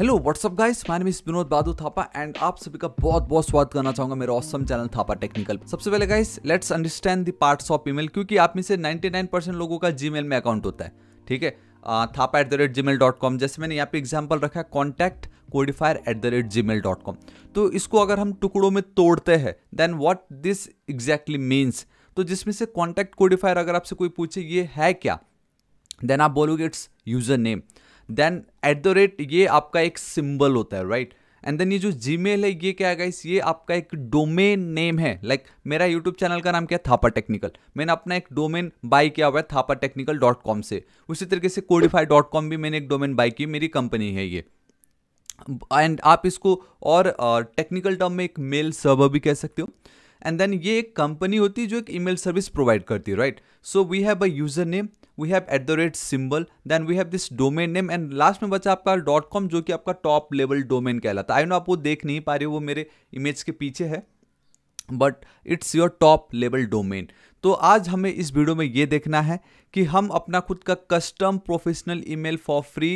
Hello what's up guys my name is Vinod Badu Thapa and आप सभी का बहुत बहुत स्वागत करना चाहूंगा मेरे ऑसम चैनल थापा टेक्निकल सबसे पहले guys let's understand the parts of email क्योंकि आप में से 99% लोगों का जीमेल में अकाउंट होता है ठीक है Thapa at the rate gmail dot com जैसे मैंने यहाँ पे एग्जाम्पल रखा है contact codifier at the rate gmail dot com तो इसको अगर हम टुकड़ों में तोड़ते हैं then what this exactly means तो जिसमें से कॉन्टैक्ट कोडिफायर अगर आपसे कोई पूछे ये है क्या देन आप बोलोगे it's user name then at the rate ये आपका एक सिम्बल होता है राइट एंड देन ये जो जी है ये क्या है इस ये आपका एक डोमेन नेम है लाइक like, मेरा यूट्यूब चैनल का नाम क्या है थापा टेक्निकल मैंने अपना एक डोमेन बाय किया हुआ है थापा टेक्निकल डॉट कॉम से उसी तरीके से कोडिफाई डॉट कॉम भी मैंने एक डोमेन बाई की मेरी कंपनी है ये एंड आप इसको और टेक्निकल uh, टर्म में एक मेल सर्वर भी कह सकते हो एंड देन ये एक कंपनी होती है जो एक ईमेल सर्विस प्रोवाइड करती है right so we have a user name we have at the rate symbol then we have this domain name and last में बचा आपका डॉट कॉम जो कि आपका टॉप लेवल डोमेन कहलाता है आई नो आप वो देख नहीं पा रहे हो वो मेरे इमेज के पीछे है but it's your top level domain तो आज हमें इस वीडियो में ये देखना है कि हम अपना खुद का custom professional email for free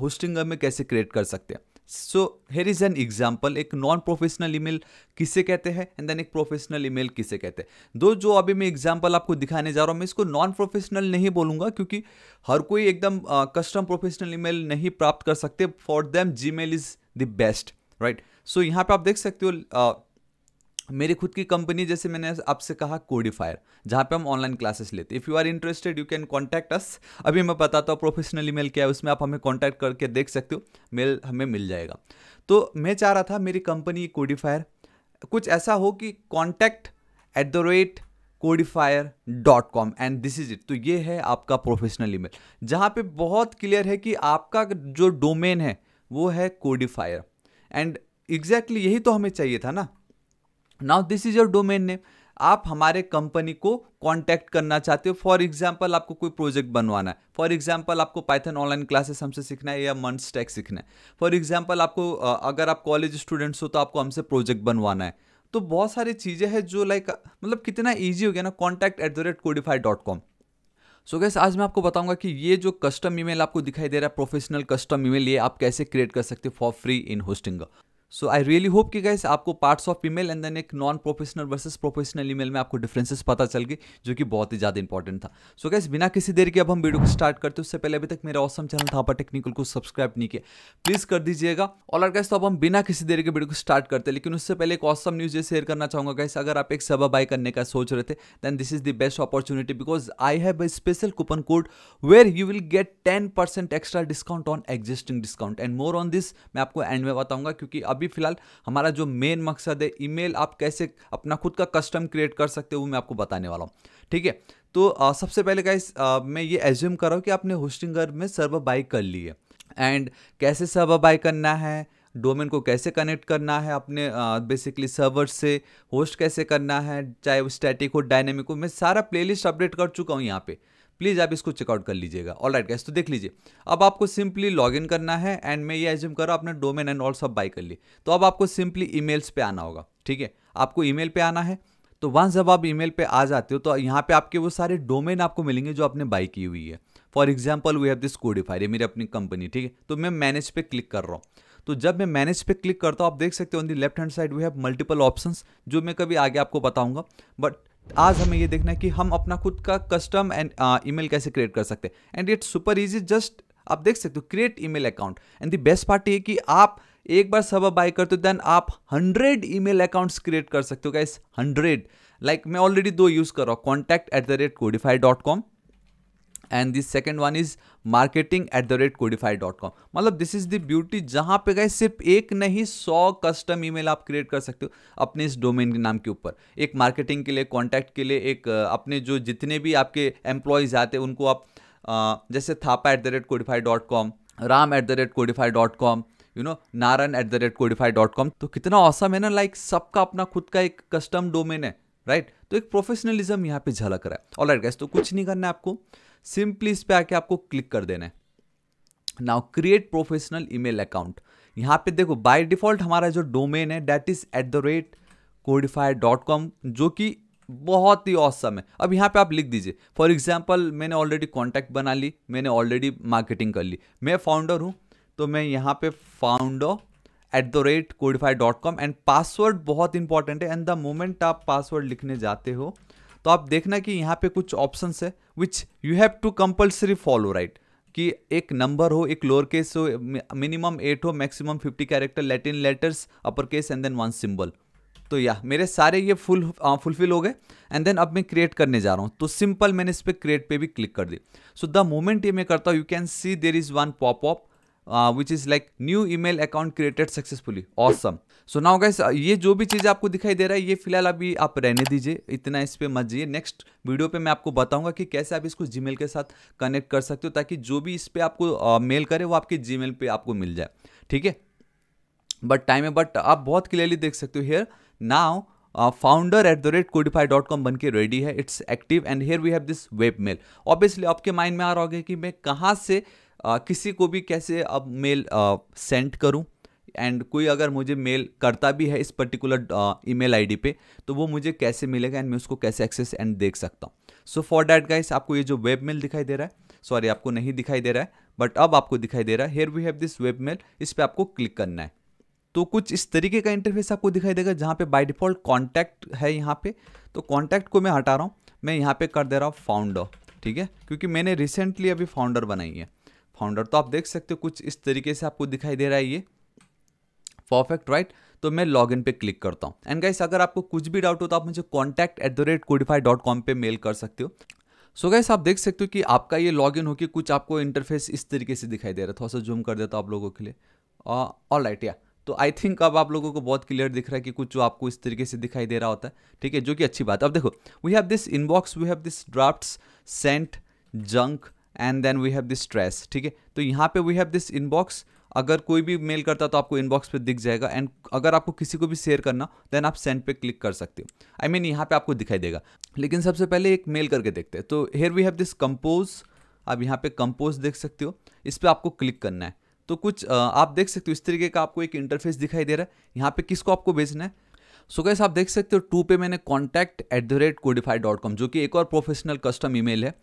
hosting में कैसे क्रिएट कर सकते हैं so here is an example एक नॉन प्रोफेशनल ईमेल किसे कहते हैं एंड देन एक प्रोफेशनल ईमेल किसे कहते हैं दो जो अभी मैं एग्जाम्पल आपको दिखाने जा रहा हूँ मैं इसको नॉन प्रोफेशनल नहीं बोलूंगा क्योंकि हर कोई एकदम कस्टम प्रोफेशनल ईमेल नहीं प्राप्त कर सकते for them gmail is the best right so यहाँ पर आप देख सकते हो uh, मेरी खुद की कंपनी जैसे मैंने आपसे कहा कोडिफायर जहाँ पे हम ऑनलाइन क्लासेस लेते if you are interested you can contact us अभी मैं बताता हूँ प्रोफेशनल ईमेल क्या है उसमें आप हमें कॉन्टैक्ट करके देख सकते हो मेल हमें मिल जाएगा तो मैं चाह रहा था मेरी कंपनी कोडिफायर कुछ ऐसा हो कि contact at the rate codifier dot com and this is it तो ये है आपका प्रोफेशनल ईमेल जहाँ पे बहुत क्लियर है कि आपका जो डोमेन है वो है कोडिफायर एंड एग्जैक्टली यही तो हमें चाहिए था ना now this is your domain name आप हमारे कंपनी को कांटेक्ट करना चाहते हो फॉर एग्जांपल आपको कोई प्रोजेक्ट बनवाना है फॉर एग्जांपल आपको पाइथन ऑनलाइन क्लासेस हमसे सीखना है या मंथ टैक सीखना है फॉर एग्जांपल आपको अगर आप कॉलेज स्टूडेंट्स हो तो आपको हमसे प्रोजेक्ट बनवाना है तो बहुत सारी चीज़ें हैं जो लाइक मतलब कितना ईजी हो गया ना contact at the rate codify dot com so guys आज मैं आपको बताऊंगा कि ये जो कस्टम ईमेल आपको दिखाई दे रहा है प्रोफेशनल कस्टम ईमेल ये आप कैसे क्रिएट कर सकते हो for free in hosting so I really hope कि गाइस आपको parts of email and then एक non professional versus professional email में आपको डिफरेंसेस पता चल गए जो कि बहुत ही ज़्यादा इंपॉर्टेंट था सो so गाइस बिना किसी देर के अब हम वीडियो को स्टार्ट करते हैं उससे पहले अभी तक मेरा औसम चैनल था पर टेक्निकल को सब्सक्राइब नहीं किया प्लीज़ कर दीजिएगा और गैस तो अब हम बिना किसी देर के वीडियो को स्टार्ट करते हैं लेकिन उससे पहले एक ऑसम न्यूज़ ये शेयर करना चाहूँगा गैस अगर आप एक सभा बाय करने का सोच रहे थे then this is the best opportunity because I have a special coupon code where you will get ten extra discount on existing discount and more on this मैं आपको एंड में बताऊंगा क्योंकि अभी अभी फिलहाल हमारा जो मेन मकसद है ईमेल आप कैसे अपना खुद का कस्टम क्रिएट कर सकते हो मैं आपको बताने वाला हूँ ठीक है तो आ, सबसे पहले का मैं ये एज्यूम कर रहा हूँ कि आपने होस्टिंगर में सर्व बाई कर ली है एंड कैसे सर्व बाई करना है डोमेन को कैसे कनेक्ट करना है अपने बेसिकली सर्वर से होस्ट कैसे करना है चाहे वो स्टैटिक हो डायनेमिक हो मैं सारा प्लेलिस्ट अपडेट कर चुका हूँ यहाँ पे प्लीज़ आप इसको चेकआउट कर लीजिएगा ऑल राइट गैस तो देख लीजिए अब आपको सिंपली लॉग इन करना है एंड मैं ये एज्यूम कर रहा हूँ अपने डोमेन एंड ऑल सब बाई कर ली तो अब आपको सिंपली ईमेल्स पे आना होगा ठीक है आपको ईमेल पे आना है तो वहां जब आप ईमेल पे आ जाते हो तो यहाँ पे आपके वो सारे डोमेन आपको मिलेंगे जो आपने बाई की हुई है for example we have this codified ये मेरी अपनी कंपनी ठीक है तो मैं मैनेज पे क्लिक कर रहा हूँ तो जब मैं मैनेज पे क्लिक करता हूँ आप देख सकते हो on the left hand side we have multiple options जो मैं कभी आगे आपको बताऊंगा बट आज हमें ये देखना है कि हम अपना खुद का कस्टम एंड ईमेल कैसे क्रिएट कर सकते हैं and it's super easy just आप देख सकते हो create email account and the best part ये कि आप एक बार सब बाय करते हो देन आप हंड्रेड ईमेल अकाउंट्स क्रिएट कर सकते हो गाइस हंड्रेड लाइक मैं ऑलरेडी दो यूज़ कर रहा हूँ contact at the rate codify dot com and this second one is marketing at the rate codify dot com मतलब दिस इज द ब्यूटी जहां पे गए सिर्फ एक नहीं सौ कस्टम ईमेल आप क्रिएट कर सकते हो अपने इस डोमेन के नाम के ऊपर एक मार्केटिंग के लिए कॉन्टैक्ट के लिए एक अपने जो जितने भी आपके एम्प्लॉयज़ आते हैं उनको आप जैसे Thapa at the rate codify dot com Ram at the rate codify dot com you know Narayan at the rate codify dot com तो कितना औसम है ना लाइक सबका अपना खुद का एक कस्टम डोमेन है राइट right? तो एक प्रोफेशनलिज्म यहाँ पे झलक रहा है ऑल राइट गैस तो कुछ नहीं करना है आपको सिंपली इस पर आके आपको क्लिक कर देना है now create professional email account यहाँ पे देखो बाय डिफॉल्ट हमारा जो डोमेन है that is at the rate codify dot com जो कि बहुत ही औसम है अब यहाँ पे आप लिख दीजिए फॉर एग्जाम्पल मैंने ऑलरेडी कॉन्टैक्ट बना ली मैंने ऑलरेडी मार्केटिंग कर ली मैं फाउंडर हूँ तो मैं यहाँ पे founder at the rate codify dot com and password बहुत इंपॉर्टेंट है एंड द मोमेंट आप पासवर्ड लिखने जाते हो तो आप देखना कि यहाँ पे कुछ ऑप्शन है which you have to compulsory follow right कि एक नंबर हो एक लोअर केस हो मिनिमम एट हो maximum fifty character Latin letters upper case and then one symbol तो या मेरे सारे ये फुल फुलफिल हो गए एंड देन अब मैं क्रिएट करने जा रहा हूँ तो सिंपल मैंने इस पर क्रिएट पे भी क्लिक कर दी सो द मोमेंट ये मैं करता हूँ you can see there is one pop up uh, which is like new email account created successfully awesome so now guys ये जो भी चीज़ आपको दिखाई दे रहा है ये फिलहाल अभी आप रहने दीजिए इतना इस पर मत जाइए नेक्स्ट वीडियो पे मैं आपको बताऊंगा कि कैसे आप इसको जीमेल के साथ कनेक्ट कर सकते हो ताकि जो भी इस पर आपको मेल करे वो आपके जीमेल पे आपको मिल जाए ठीक है बट टाइम है बट आप बहुत क्लियरली देख सकते हो here now founder at the rate codify dot com बन के रेडी है it's active and here we have this web mail obviously आपके माइंड में आ रहा होगा कि मैं कहाँ से आ, किसी को भी कैसे अब मेल सेंड करूं एंड कोई अगर मुझे मेल करता भी है इस पर्टिकुलर ईमेल आईडी पे तो वो मुझे कैसे मिलेगा एंड मैं उसको कैसे एक्सेस एंड देख सकता हूँ सो फॉर डैट गाइस आपको ये जो वेब मेल दिखाई दे रहा है सॉरी आपको नहीं दिखाई दे रहा है बट अब आपको दिखाई दे रहा है here we have this web mail इस पर आपको क्लिक करना है तो कुछ इस तरीके का इंटरफेस आपको दिखाई देगा जहाँ पे बाय डिफ़ॉल्ट कॉन्टैक्ट है यहाँ पे तो कॉन्टैक्ट को मैं हटा रहा हूँ मैं यहाँ पे कर दे रहा हूँ फाउंडर ठीक है क्योंकि मैंने रिसेंटली अभी फाउंडर बनाई है फाउंडर तो आप देख सकते हो कुछ इस तरीके से आपको दिखाई दे रहा है ये परफेक्ट राइट right? तो मैं लॉग इन पे क्लिक करता हूँ एंड गाइस अगर आपको कुछ भी डाउट हो तो आप मुझे contact at the rate codify dot com पर मेल कर सकते हो सो so गाइस आप देख सकते हो कि आपका ये लॉग इन होकर कुछ आपको इंटरफेस इस तरीके से दिखाई दे रहा है थोड़ा सा जूम कर देता हूँ आप लोगों के लिए ऑल राइट या तो आई थिंक अब आप लोगों को बहुत क्लियर दिख रहा है कि कुछ जो आपको इस तरीके से दिखाई दे रहा होता है ठीक है जो कि अच्छी बात है अब देखो we have this inbox we have this draft sent junk and then we have this trash ठीक है तो यहाँ पे वी हैव दिस इनबॉक्स अगर कोई भी मेल करता तो आपको इनबॉक्स पे दिख जाएगा एंड अगर आपको किसी को भी शेयर करना देन आप सेंड पे क्लिक कर सकते हो आई मीन यहाँ पे आपको दिखाई देगा लेकिन सबसे पहले एक मेल करके देखते हैं तो here we have this compose आप यहाँ पे कंपोज देख सकते हो इस पर आपको क्लिक करना है तो कुछ आप देख सकते हो इस तरीके का आपको एक इंटरफेस दिखाई दे रहा है यहाँ पे किसको आपको भेजना है सो so गैस आप देख सकते हो टू पे मैंने contact at the rate codify dot com जो कि एक और प्रोफेशनल कस्टम ईमेल है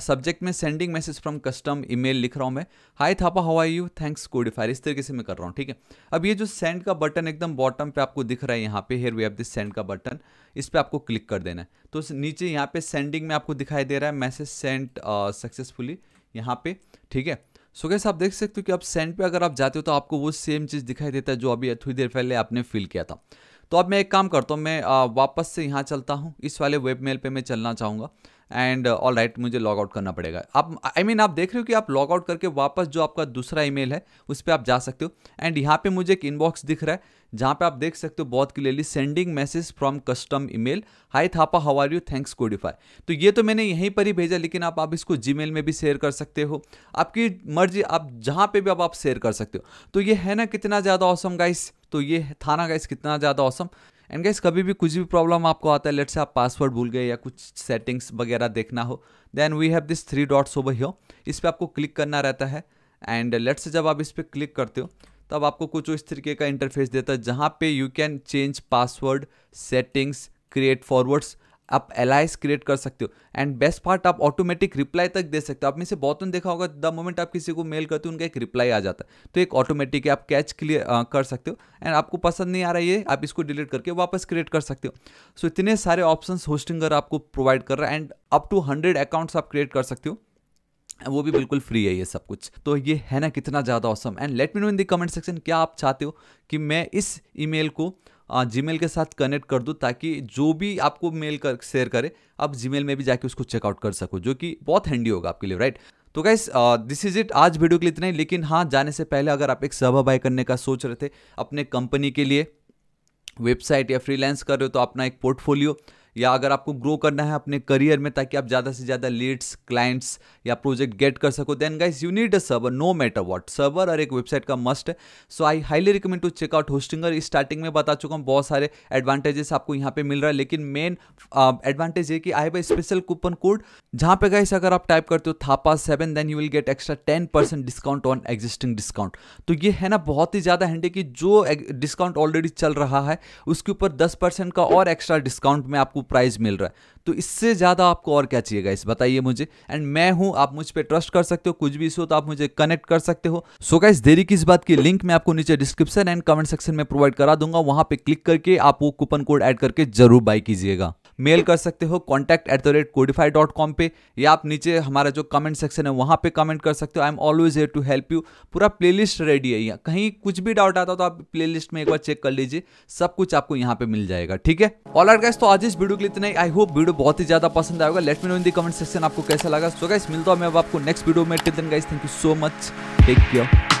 सब्जेक्ट में sending message from custom email लिख रहा हूँ मैं hi Thapa how are you thanks codifier इस तरीके से मैं कर रहा हूँ ठीक है अब ये जो सेंड का बटन एकदम बॉटम पे आपको दिख रहा है यहाँ पे here we have this send का बटन इस पर आपको क्लिक कर देना है तो नीचे यहाँ पे सेंडिंग में आपको दिखाई दे रहा है मैसेज सेंड सक्सेसफुली यहाँ पे ठीक है सो so आप देख सकते हो कि अब सेंड पे अगर आप जाते हो तो आपको वो सेम चीज़ दिखाई देता है जो अभी थोड़ी देर पहले आपने फिल किया था तो अब मैं एक काम करता हूँ मैं uh, वापस से यहाँ चलता हूँ इस वाले वेब मेल पर मैं चलना चाहूँगा एंड ऑल राइट मुझे लॉग आउट करना पड़ेगा आप आई I मीन mean, आप देख रहे हो कि आप लॉग आउट करके वापस जो आपका दूसरा ईमेल है उस पर आप जा सकते हो एंड यहाँ पे मुझे एक इनबॉक्स दिख रहा है जहाँ पे आप देख सकते हो बहुत clearly sending message from custom email hi Thapa how are you thanks codify तो ये तो मैंने यहीं पर ही भेजा लेकिन आप आप इसको मेल में भी शेयर कर सकते हो आपकी मर्जी आप जहाँ पे भी आप, शेयर कर सकते हो तो ये है ना कितना ज़्यादा औसम गाइस तो ये था ना गाइस कितना ज़्यादा औसम एंड गैस कभी भी कुछ भी प्रॉब्लम आपको आता है लेट से आप पासवर्ड भूल गए या कुछ सेटिंग्स वगैरह देखना हो then we have this three dots over here इस पर आपको क्लिक करना रहता है एंड लेट से जब आप इस पर क्लिक करते हो तब आपको कुछ इस तरीके का इंटरफेस देता है जहाँ पे you can change password settings create forwards आप एलाइस क्रिएट कर सकते हो एंड बेस्ट पार्ट आप ऑटोमेटिक रिप्लाई तक दे सकते हो आप में से बहुत देखा होगा द मोमेंट आप किसी को मेल करते हो उनका एक रिप्लाई आ जाता है तो एक ऑटोमेटिक आप कैच क्लियर कर सकते हो एंड आपको पसंद नहीं आ रहा है ये आप इसको डिलीट करके वापस क्रिएट कर सकते हो सो so, इतने सारे ऑप्शन होस्टिंगर आपको प्रोवाइड कर रहा है and up to hundred accounts आप क्रिएट कर सकते हो वो भी बिल्कुल फ्री है ये सब कुछ तो ये है ना कितना ज़्यादा awesome and let me know in the comment section क्या आप चाहते हो कि मैं इस ईमेल को जीमेल के साथ कनेक्ट कर दूँ ताकि जो भी आपको मेल कर शेयर करे आप जीमेल में भी जाके उसको चेकआउट कर सको जो कि बहुत हैंडी होगा आपके लिए राइट तो गाइस दिस इज इट आज वीडियो के लिए इतना ही लेकिन हाँ जाने से पहले अगर आप एक सभा बाय करने का सोच रहे थे अपने कंपनी के लिए वेबसाइट या फ्रीलांस कर रहे हो तो अपना एक पोर्टफोलियो या अगर आपको ग्रो करना है अपने करियर में ताकि आप ज़्यादा से ज़्यादा लीड्स क्लाइंट्स या प्रोजेक्ट गेट कर सको then guys you need a server no matter what server और एक वेबसाइट का मस्ट है so I highly recommend to check out Hostinger starting में बता चुका हूँ बहुत सारे एडवांटेजेस आपको यहाँ पे मिल रहा है लेकिन मेन एडवांटेज ये कि I have special coupon code जहाँ पे गाइस अगर आप टाइप करते हो Thapa seven then you will get extra ten percent discount on existing discount तो ये है ना बहुत ही ज़्यादा हैंडे कि जो डिस्काउंट ऑलरेडी चल रहा है उसके ऊपर दस परसेंट का और एक्स्ट्रा डिस्काउंट में आपको प्राइज मिल रहा है तो इससे ज़्यादा आपको और क्या चाहिए गाइस बताइए मुझे एंड मैं हूँ आप मुझ पर ट्रस्ट कर सकते हो कुछ भी इशू तो आप मुझे कनेक्ट कर सकते हो सो so गाइस देरी किस बात की लिंक मैं आपको नीचे डिस्क्रिप्शन एंड कमेंट सेक्शन में प्रोवाइड करा दूंगा वहाँ पे क्लिक करके आप वो कूपन कोड ऐड करके जरूर बाई कीजिएगा मेल कर सकते हो contact at the rate codify dot com पर या आप नीचे हमारा जो कमेंट सेक्शन है वहाँ पर कमेंट कर सकते हो I am always here to help you पूरा प्ले लिस्ट रेडी है यहाँ कहीं कुछ भी डाउट आता हो तो आप प्ले लिस्ट में एक बार चेक कर लीजिए सब कुछ आपको यहाँ पे मिल जाएगा ठीक है ऑल आर गैस तो आज इस वीडियो के लिए इतना ही आई होप वीडियो बहुत ही ज्यादा पसंद आएगा let me know in the comment section आपको कैसा लगा सो गैस मिलता हूँ मैं अब आपको नेक्स्ट वीडियो में till then guys thank you so much take care